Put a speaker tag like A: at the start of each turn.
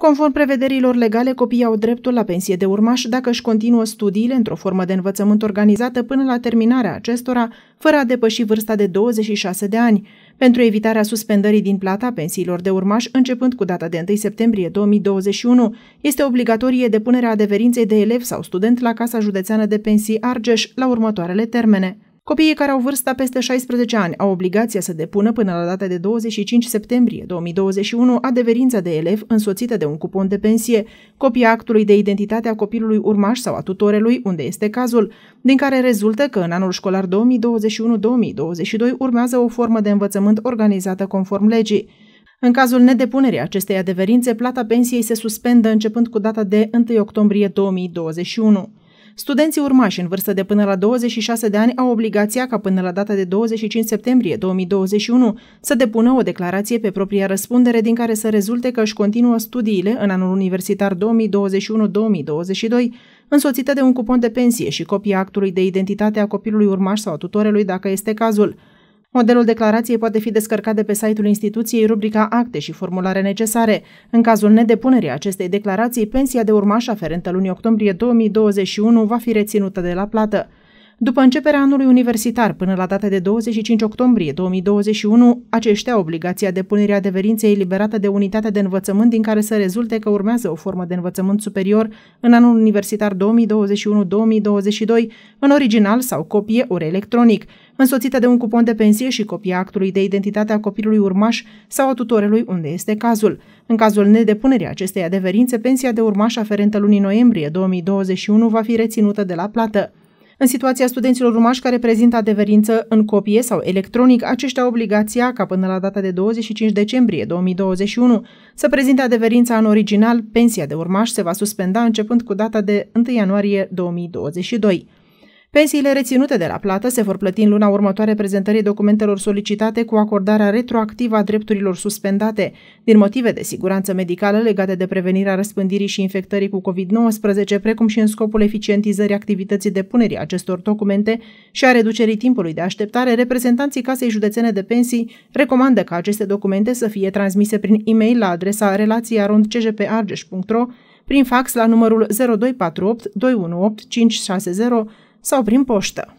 A: Conform prevederilor legale, copiii au dreptul la pensie de urmaș dacă își continuă studiile într-o formă de învățământ organizată până la terminarea acestora, fără a depăși vârsta de 26 de ani, pentru evitarea suspendării din plata pensiilor de urmaș începând cu data de 1 septembrie 2021. Este obligatorie depunerea adeverinței de elev sau student la Casa Județeană de Pensii Argeș la următoarele termene. Copiii care au vârsta peste 16 ani au obligația să depună până la data de 25 septembrie 2021 adeverința de elev însoțită de un cupon de pensie, copia actului de identitate a copilului urmaș sau a tutorelui, unde este cazul, din care rezultă că în anul școlar 2021-2022 urmează o formă de învățământ organizată conform legii. În cazul nedepunerii acestei adeverințe, plata pensiei se suspendă începând cu data de 1 octombrie 2021. Studenții urmași în vârstă de până la 26 de ani au obligația ca până la data de 25 septembrie 2021 să depună o declarație pe propria răspundere din care să rezulte că își continuă studiile în anul universitar 2021-2022 însoțită de un cupon de pensie și copia actului de identitate a copilului urmaș sau a tutorelui dacă este cazul. Modelul declarației poate fi descărcat de pe site-ul instituției rubrica Acte și formulare necesare. În cazul nedepunerii acestei declarații, pensia de urmaș aferentă lunii octombrie 2021 va fi reținută de la plată. După începerea anului universitar, până la data de 25 octombrie 2021, aceștia au obligația depunerii adeverinței eliberată de unitatea de învățământ din care să rezulte că urmează o formă de învățământ superior în anul universitar 2021-2022, în original sau copie ori electronic, însoțită de un cupon de pensie și copia actului de identitate a copilului urmaș sau a tutorelui unde este cazul. În cazul nedepunerii acestei adeverințe, pensia de urmaș aferentă lunii noiembrie 2021 va fi reținută de la plată. În situația studenților rumași care prezintă adeverință în copie sau electronic, aceștia au obligația, ca până la data de 25 decembrie 2021, să prezinte adeverința în original, pensia de urmaș se va suspenda începând cu data de 1 ianuarie 2022. Pensiile reținute de la plată se vor plăti în luna următoare prezentării documentelor solicitate cu acordarea retroactivă a drepturilor suspendate. Din motive de siguranță medicală legate de prevenirea răspândirii și infectării cu COVID-19, precum și în scopul eficientizării activității depunerii acestor documente și a reducerii timpului de așteptare, reprezentanții Casei Județene de Pensii recomandă ca aceste documente să fie transmise prin e-mail la adresa relațiarondcgpargeș.ro prin fax la numărul 0248 218 560 sau prin poștă.